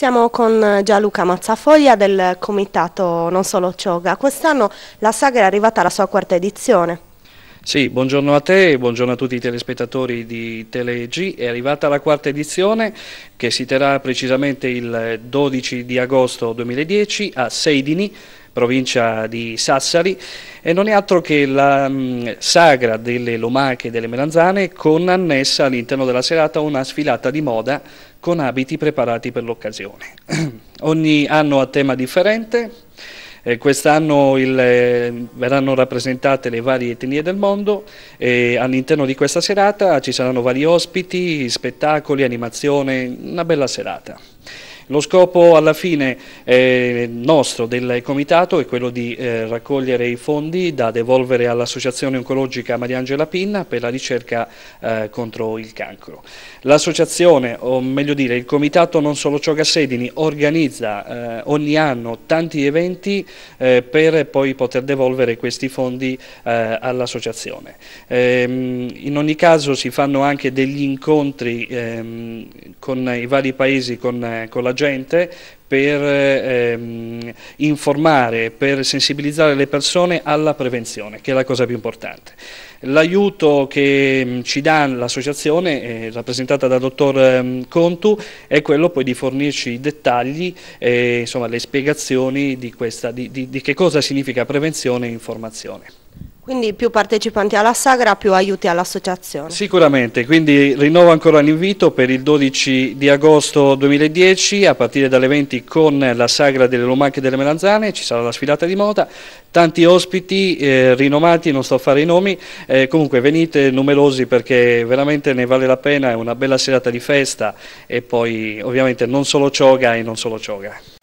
Siamo con eh, Gianluca Mazzafoglia del comitato Non Solo Cioga. Quest'anno la saga è arrivata alla sua quarta edizione. Sì, buongiorno a te e buongiorno a tutti i telespettatori di TeleG. È arrivata la quarta edizione che si terrà precisamente il 12 di agosto 2010 a Seidini, provincia di Sassari e non è altro che la mm, sagra delle lumache e delle melanzane con annessa all'interno della serata una sfilata di moda con abiti preparati per l'occasione. Ogni anno a tema differente, eh, quest'anno eh, verranno rappresentate le varie etnie del mondo e all'interno di questa serata ci saranno vari ospiti, spettacoli, animazione, una bella serata. Lo scopo alla fine eh, nostro del Comitato è quello di eh, raccogliere i fondi da devolvere all'Associazione Oncologica Mariangela Pinna per la ricerca eh, contro il cancro. L'associazione, o meglio dire il Comitato Non Solo Ciò Sedini, organizza ogni anno tanti eventi per poi poter devolvere questi fondi all'associazione. Ehm, in ogni caso si fanno anche degli incontri ehm, con i vari paesi, con la gente per ehm, informare, per sensibilizzare le persone alla prevenzione, che è la cosa più importante. L'aiuto che mm, ci dà l'associazione, eh, rappresentata dal dottor eh, Contu, è quello poi di fornirci i dettagli, eh, insomma, le spiegazioni di, questa, di, di, di che cosa significa prevenzione e informazione. Quindi più partecipanti alla sagra, più aiuti all'associazione. Sicuramente, quindi rinnovo ancora l'invito per il 12 di agosto 2010 a partire dalle 20 con la sagra delle lumache e delle melanzane, ci sarà la sfilata di moda, tanti ospiti eh, rinomati, non sto a fare i nomi, eh, comunque venite numerosi perché veramente ne vale la pena, è una bella serata di festa e poi ovviamente non solo cioga e non solo cioga.